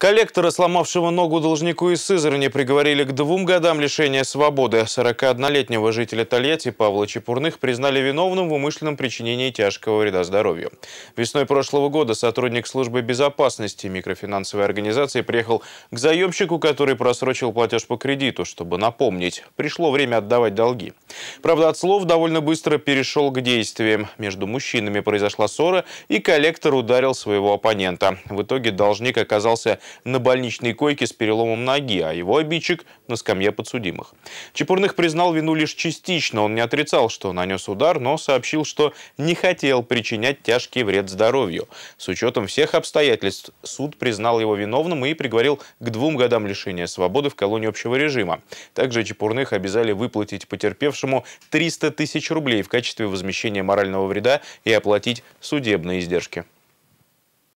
Коллектора, сломавшего ногу должнику из Сызрани, приговорили к двум годам лишения свободы. 41-летнего жителя Тольятти Павла Чепурных признали виновным в умышленном причинении тяжкого вреда здоровью. Весной прошлого года сотрудник службы безопасности микрофинансовой организации приехал к заемщику, который просрочил платеж по кредиту, чтобы напомнить, пришло время отдавать долги. Правда, от слов довольно быстро перешел к действиям. Между мужчинами произошла ссора, и коллектор ударил своего оппонента. В итоге должник оказался на больничной койке с переломом ноги, а его обидчик – на скамье подсудимых. Чепурных признал вину лишь частично. Он не отрицал, что нанес удар, но сообщил, что не хотел причинять тяжкий вред здоровью. С учетом всех обстоятельств суд признал его виновным и приговорил к двум годам лишения свободы в колонии общего режима. Также Чепурных обязали выплатить потерпевшим пострадавшему 300 тысяч рублей в качестве возмещения морального вреда и оплатить судебные издержки.